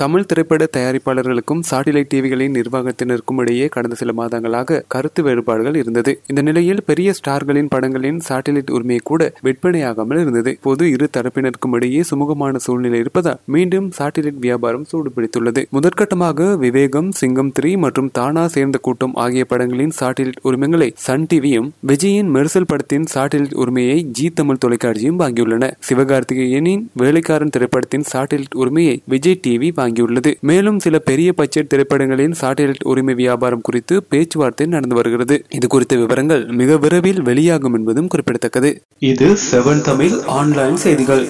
தமிழ் திரைப்பட தயாரிப்பாளர்களுக்கும் சாட்டிலைட் டிவிகளின் நிர்வாகத்தினருக்கும் இடையே கடந்த சில மாதங்களாக கருத்து வேறுபாடுகள் இருந்தது இந்த நிலையில் பெரிய ஸ்டார்களின் படங்களின் சாட்டிலைட் உரிமை கூட விற்பனையாகாமல் இருந்தது பொது இரு தரப்பினருக்கும் இடையே சுமூகமான சூழ்நிலை இருப்பதால் மீண்டும் சாட்டிலைட் வியாபாரம் சூடுபிடித்துள்ளது முதற்கட்டமாக விவேகம் சிங்கம் த்ரீ மற்றும் தானா சேர்ந்த கூட்டம் ஆகிய படங்களின் சாட்டிலைட் உரிமைகளை சன் டிவியும் விஜயின் மெர்சல் படத்தின் சாட்டிலைட் உரிமையை ஜி தமிழ் தொலைக்காட்சியும் வாங்கியுள்ளன சிவகார்த்திகேயனின் வேலைக்காரன் திரைப்படத்தின் சாட்டிலைட் உரிமையை விஜய் டிவி வாங்கியுள்ளது மேலும் சில பெரிய பட்ஜெட் திரைப்படங்களின் சாட்டிலைட் உரிமை வியாபாரம் குறித்து பேச்சுவார்த்தை நடந்து வருகிறது இது குறித்த விவரங்கள் மிக விரைவில் வெளியாகும் என்பதும் குறிப்பிடத்தக்கது இது செவன் தமிழ் ஆன்லைன் செய்திகள்